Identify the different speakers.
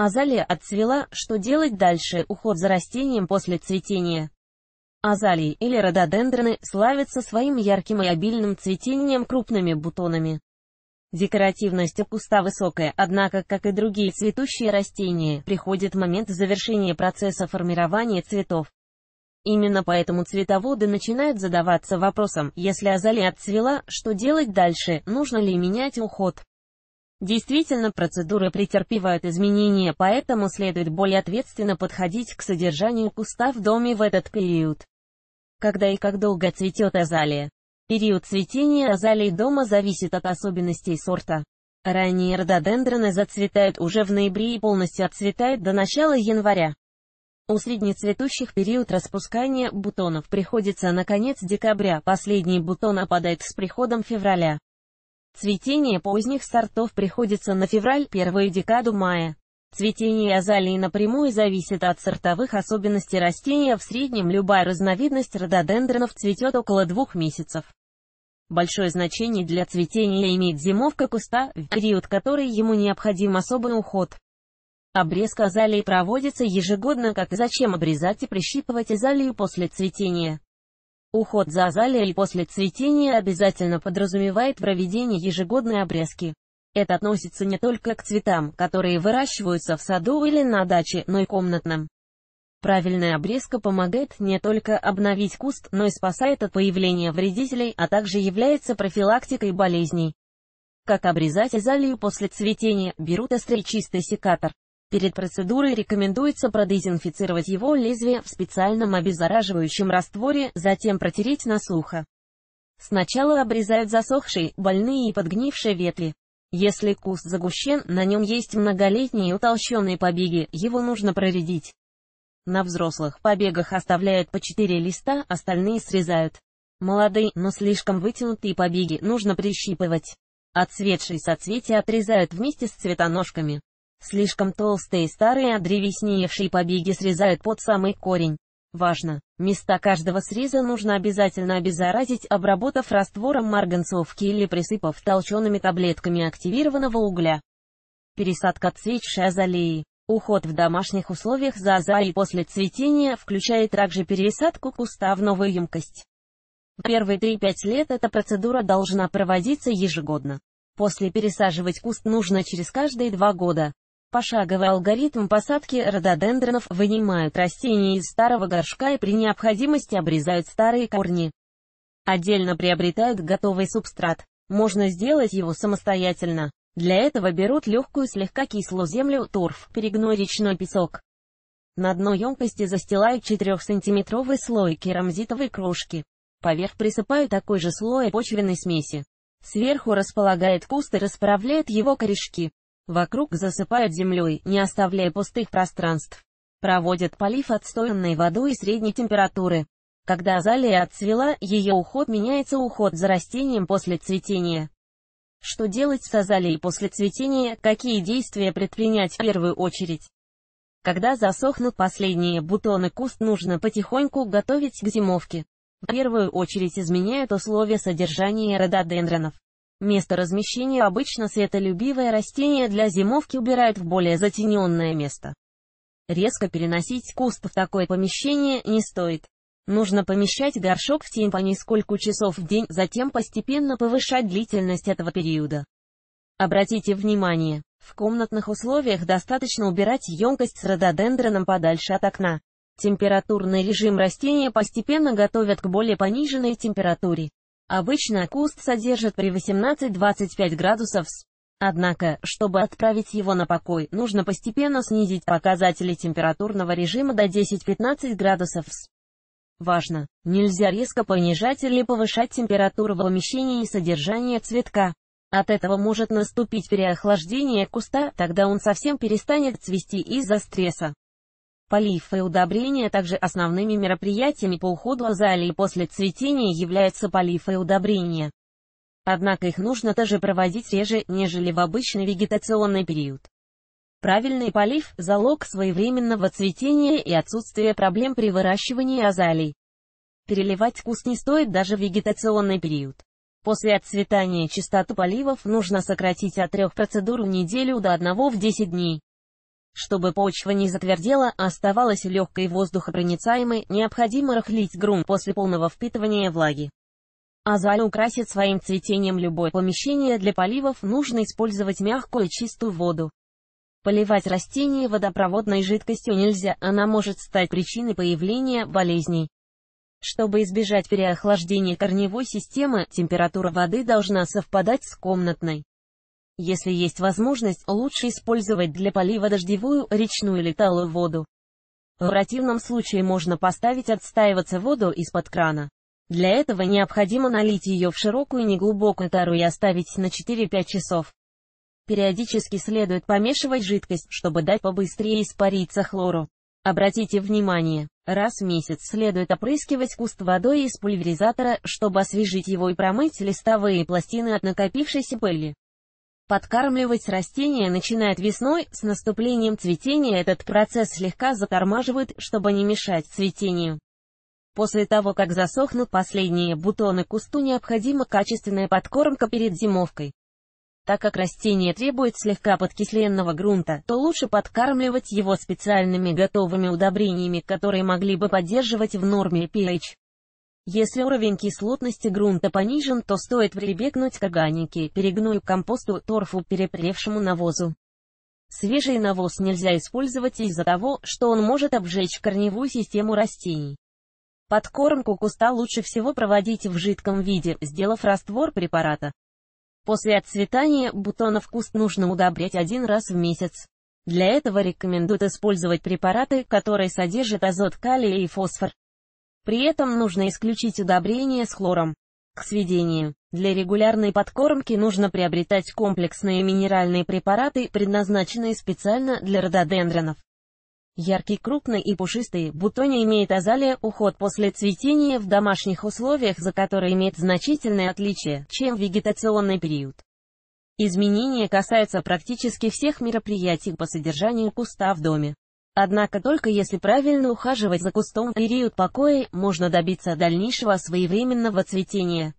Speaker 1: Азалия отцвела, что делать дальше, уход за растением после цветения. Азалии или рододендроны славятся своим ярким и обильным цветением крупными бутонами. Декоративность куста высокая, однако, как и другие цветущие растения, приходит момент завершения процесса формирования цветов. Именно поэтому цветоводы начинают задаваться вопросом, если азалия отцвела, что делать дальше, нужно ли менять уход. Действительно, процедуры претерпевают изменения, поэтому следует более ответственно подходить к содержанию куста в доме в этот период. Когда и как долго цветет азалия? Период цветения азалий дома зависит от особенностей сорта. Ранние рододендроны зацветают уже в ноябре и полностью отцветают до начала января. У среднецветущих период распускания бутонов приходится на конец декабря, последний бутон опадает с приходом февраля. Цветение поздних сортов приходится на февраль первую декаду мая. Цветение азалии напрямую зависит от сортовых особенностей растения, в среднем любая разновидность рододендронов цветет около двух месяцев. Большое значение для цветения имеет зимовка куста, в период которой ему необходим особый уход. Обрезка азалии проводится ежегодно, как и зачем обрезать и прищипывать азалию после цветения. Уход за азалией после цветения обязательно подразумевает проведение ежегодной обрезки. Это относится не только к цветам, которые выращиваются в саду или на даче, но и комнатным. Правильная обрезка помогает не только обновить куст, но и спасает от появления вредителей, а также является профилактикой болезней. Как обрезать азалию после цветения, берут острый чистый секатор. Перед процедурой рекомендуется продезинфицировать его лезвие в специальном обеззараживающем растворе, затем протереть насухо. Сначала обрезают засохшие, больные и подгнившие ветви. Если куст загущен, на нем есть многолетние утолщенные побеги, его нужно проредить. На взрослых побегах оставляют по 4 листа, остальные срезают. Молодые, но слишком вытянутые побеги нужно прищипывать. Отцветшие соцветия отрезают вместе с цветоножками. Слишком толстые и старые одревесневшие а побеги срезают под самый корень. Важно! Места каждого среза нужно обязательно обеззаразить, обработав раствором марганцовки или присыпав толчеными таблетками активированного угля. Пересадка отсвечшей азалеи. Уход в домашних условиях за азалией после цветения включает также пересадку куста в новую емкость. Первые 3-5 лет эта процедура должна проводиться ежегодно. После пересаживать куст нужно через каждые 2 года. Пошаговый алгоритм посадки рододендронов вынимают растения из старого горшка и при необходимости обрезают старые корни. Отдельно приобретают готовый субстрат. Можно сделать его самостоятельно. Для этого берут легкую слегка кислую землю, торф, перегной речной песок. На дно емкости застилают 4-сантиметровый слой керамзитовой крошки. Поверх присыпают такой же слой почвенной смеси. Сверху располагает куст и расправляет его корешки. Вокруг засыпают землей, не оставляя пустых пространств. Проводят полив отстоянной водой и средней температуры. Когда азалия отцвела, ее уход меняется уход за растением после цветения. Что делать с азалией после цветения, какие действия предпринять в первую очередь? Когда засохнут последние бутоны куст нужно потихоньку готовить к зимовке. В первую очередь изменяют условия содержания рододендронов. Место размещения обычно светолюбивое растение для зимовки убирают в более затененное место. Резко переносить куст в такое помещение не стоит. Нужно помещать горшок в тень по несколько часов в день, затем постепенно повышать длительность этого периода. Обратите внимание, в комнатных условиях достаточно убирать емкость с рододендроном подальше от окна. Температурный режим растения постепенно готовят к более пониженной температуре. Обычно куст содержит при 18-25 градусов Однако, чтобы отправить его на покой, нужно постепенно снизить показатели температурного режима до 10-15 градусов Важно! Нельзя резко понижать или повышать температуру в помещении и содержание цветка. От этого может наступить переохлаждение куста, тогда он совсем перестанет цвести из-за стресса. Полив и удобрения также основными мероприятиями по уходу за аллеей после цветения являются полив и удобрения. Однако их нужно тоже проводить реже, нежели в обычный вегетационный период. Правильный полив – залог своевременного цветения и отсутствия проблем при выращивании азалий. Переливать куст не стоит даже в вегетационный период. После отцветания частоту поливов нужно сократить от трех процедур в неделю до одного в 10 дней. Чтобы почва не затвердела, а оставалась легкой воздухопроницаемой, необходимо рыхлить грунт после полного впитывания влаги. Азаль украсит своим цветением любое помещение для поливов, нужно использовать мягкую и чистую воду. Поливать растения водопроводной жидкостью нельзя, она может стать причиной появления болезней. Чтобы избежать переохлаждения корневой системы, температура воды должна совпадать с комнатной. Если есть возможность, лучше использовать для полива дождевую, речную или талую воду. В противном случае можно поставить отстаиваться воду из-под крана. Для этого необходимо налить ее в широкую неглубокую тару и оставить на 4-5 часов. Периодически следует помешивать жидкость, чтобы дать побыстрее испариться хлору. Обратите внимание, раз в месяц следует опрыскивать куст водой из пульверизатора, чтобы освежить его и промыть листовые пластины от накопившейся пыли. Подкармливать растения начинает весной, с наступлением цветения этот процесс слегка затормаживает, чтобы не мешать цветению. После того, как засохнут последние бутоны кусту, необходима качественная подкормка перед зимовкой. Так как растение требует слегка подкисленного грунта, то лучше подкармливать его специальными готовыми удобрениями, которые могли бы поддерживать в норме pH. Если уровень кислотности грунта понижен, то стоит прибегнуть к органике, перегную компосту, торфу, перепревшему навозу. Свежий навоз нельзя использовать из-за того, что он может обжечь корневую систему растений. Подкормку куста лучше всего проводить в жидком виде, сделав раствор препарата. После отцветания бутонов куст нужно удобрять один раз в месяц. Для этого рекомендуют использовать препараты, которые содержат азот, калий и фосфор. При этом нужно исключить удобрения с хлором. К сведению, для регулярной подкормки нужно приобретать комплексные минеральные препараты, предназначенные специально для рододендронов. Яркий, крупный и пушистый, бутония имеет азалия, уход после цветения в домашних условиях, за который имеет значительное отличие, чем вегетационный период. Изменения касаются практически всех мероприятий по содержанию куста в доме. Однако только если правильно ухаживать за кустом в период покоя, можно добиться дальнейшего своевременного цветения.